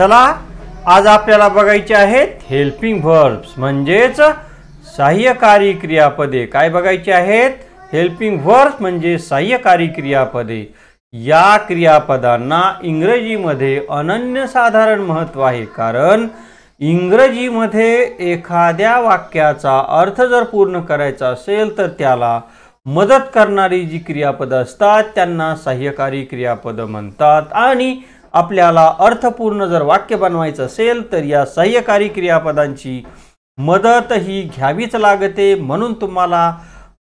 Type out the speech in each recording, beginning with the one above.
चला आज आपल्याला बघायचे आहेत हेल्पिंग व्हर्ब्स म्हणजेच सहाय्यकारी क्रियापदे काय बघायचे आहेत हेल्पिंग व्हर्ब्स म्हणजे सहाय्यकारी क्रियापदे या क्रियापदांना इंग्रजीमध्ये अनन्यसाधारण महत्त्व आहे कारण इंग्रजीमध्ये एखाद्या वाक्याचा अर्थ जर पूर्ण करायचा असेल तर त्याला मदत करणारी जी क्रियापदं असतात त्यांना सहाय्यकारी क्रियापदं म्हणतात आणि आपल्याला अर्थपूर्ण जर वाक्य बनवायचं असेल तर या सहाय्यकारी क्रियापदांची मदत ही घ्यावीच लागते म्हणून तुम्हाला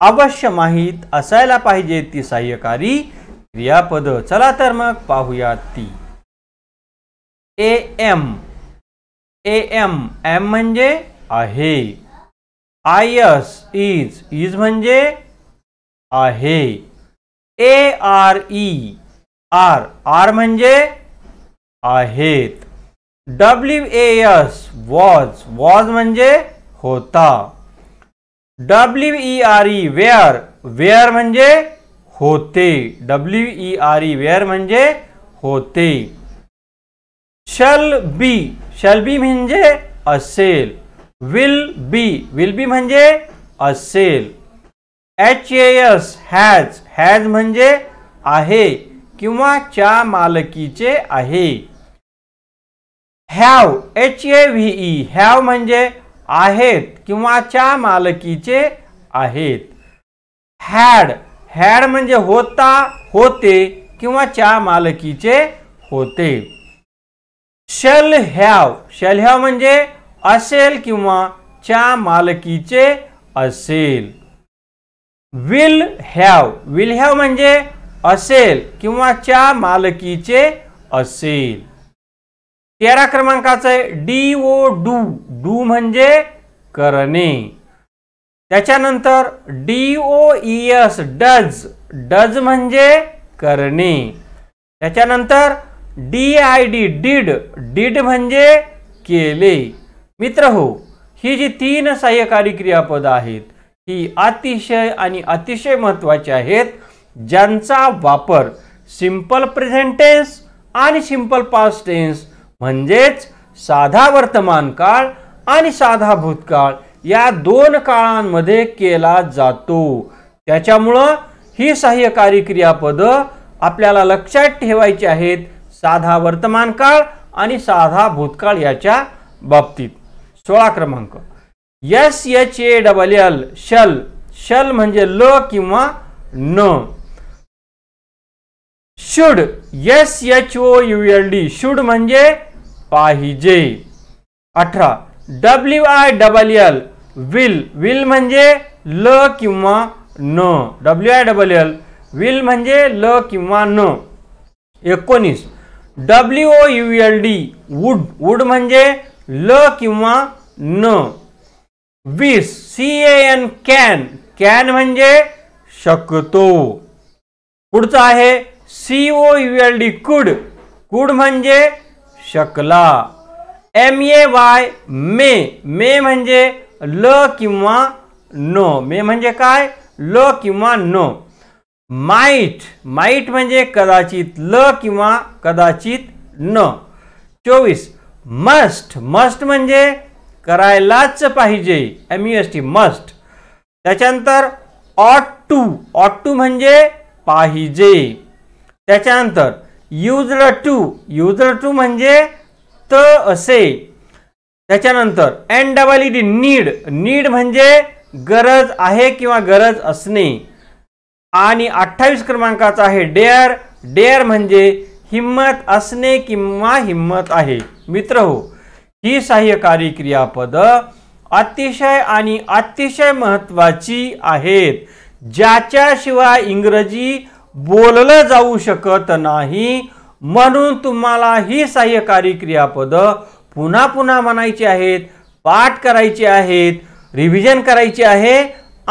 अवश्य माहीत असायला पाहिजे ती सहाय्यकारी क्रियापद चला तर मग पाहूयात ती A M A M am म्हणजे आहे आय एस इज इज म्हणजे आहे A R E are are म्हणजे आहेत डब्ल्यू एस वॉज वॉज म्हणजे होता W E R E were were म्हणजे होते W E R E were म्हणजे होते शल बी शल बी म्हणजे असेल विल बी विल बी म्हणजे असेल एच एस हॅज हॅज म्हणजे आहे किंवा च्या मालकीचे आहे have H A V E have म्हणजे आहेत किंवा च्या मालकीचे आहेत हॅड हॅड म्हणजे होता होते किंवा च्या मालकीचे होते शल हॅव शल हॅव म्हणजे असेल किंवा च्या मालकीचे असेल विल हॅव विल हॅव म्हणजे असेल किंवा च्या मालकीचे असेल तेरा क्रमांकाचं आहे डी ओ डू डू म्हणजे करणे त्याच्यानंतर D O S does does म्हणजे करणे त्याच्यानंतर D I D did did म्हणजे केले मित्र हो ही जी तीन सहाय्यकारी क्रियापद आहेत ही अतिशय आणि अतिशय महत्त्वाची आहेत ज्यांचा वापर सिंपल प्रेझेंटेन्स आणि सिंपल पास्ट टेन्स म्हणजेच साधा वर्तमान काळ आणि साधा भूतकाळ या दोन काळांमध्ये केला जातो त्याच्यामुळं ही सहाय्यकारी क्रियापदं आपल्याला लक्षात ठेवायची आहेत साधा वर्तमान काळ आणि साधा भूतकाळ याच्या बाबतीत सोळा क्रमांक S H A double L shall shall म्हणजे ल किंवा न should S H O U L D should म्हणजे पाहिजे अठरा W I double L will will म्हणजे ल किंवा न W I double L will म्हणजे ल किंवा न एकोणीस W O U L D would would म्हणजे ल किंवा न वीस सी एन कॅन कॅन म्हणजे शकतो पुढचं आहे C O U L D could could म्हणजे शकला एम ए वाय मे मे म्हणजे ल किंवा नो मे म्हणजे काय ल किंवा नो माईट माईट म्हणजे कदाचित ल किंवा कदाचित न चोवीस मस्ट मस्ट म्हणजे करायलाच पाहिजे M U S T must त्याच्यानंतर ऑट टू ऑट टू म्हणजे पाहिजे त्याच्यानंतर युजला टू युजला टू म्हणजे त असे त्याच्यानंतर N double E D need need म्हणजे गरज आहे किंवा गरज असणे आणि अठ्ठावीस क्रमांकाचा आहे डेअर डेअर म्हणजे हिम्मत असणे किंवा हिम्मत आहे मित्र हो ही सहाय्यकारी क्रियापद अतिशय आणि अतिशय महत्त्वाची आहेत ज्याच्याशिवाय इंग्रजी बोललं जाऊ शकत नाही म्हणून तुम्हाला ही सहाय्यकारी क्रियापदं पुन्हा पुन्हा म्हणायची आहेत पाठ करायची आहेत रिव्हिजन करायची आहे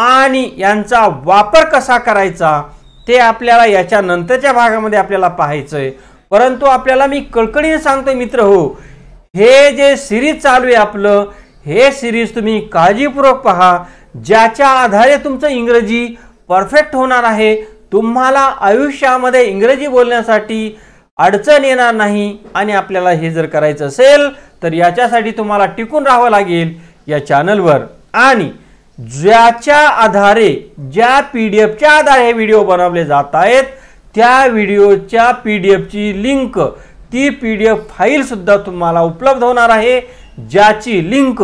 आणि यांचा वापर कसा करायचा ते आपल्याला याच्या नंतरच्या भागामध्ये आपल्याला पाहायचं आहे परंतु आपल्याला मी कळकळीने सांगतो मित्र हो हे जे सिरीज चालू आहे आपलं हे सिरीज तुम्ही काळजीपूर्वक पहा ज्याच्या आधारे तुमचं इंग्रजी परफेक्ट होणार आहे तुम्हाला आयुष्यामध्ये इंग्रजी बोलण्यासाठी अडचण येणार नाही आणि आपल्याला हे जर करायचं असेल तर याच्यासाठी तुम्हाला टिकून राहावं लागेल या चॅनलवर आणि ज्याच्या आधारे ज्या पी डी एफच्या आधारे व्हिडिओ बनवले जात आहेत त्या व्हिडिओच्या पी डी एफची लिंक ती पी डी एफ फाईलसुद्धा तुम्हाला उपलब्ध होणार आहे ज्याची लिंक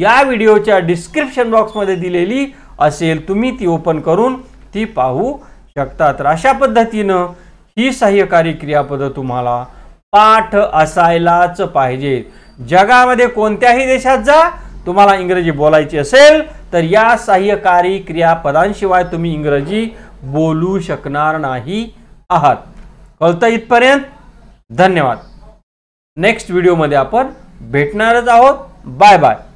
या व्हिडिओच्या डिस्क्रिप्शन बॉक्समध्ये दिलेली असेल तुम्ही ती ओपन करून ती पाहू शकता तर अशा पद्धतीनं ही सहाय्यकारी क्रियापदं तुम्हाला पाठ असायलाच पाहिजेत जगामध्ये कोणत्याही देशात जा तुम्हाला इंग्रजी बोलायची असेल तर या सहाय्यकारी क्रियापदांशिवाय तुम्ही इंग्रजी बोलू शकणार नाही आहात कळतं इथपर्यंत धन्यवाद नेक्स्ट व्हिडिओमध्ये आपण भेटणारच आहोत बाय बाय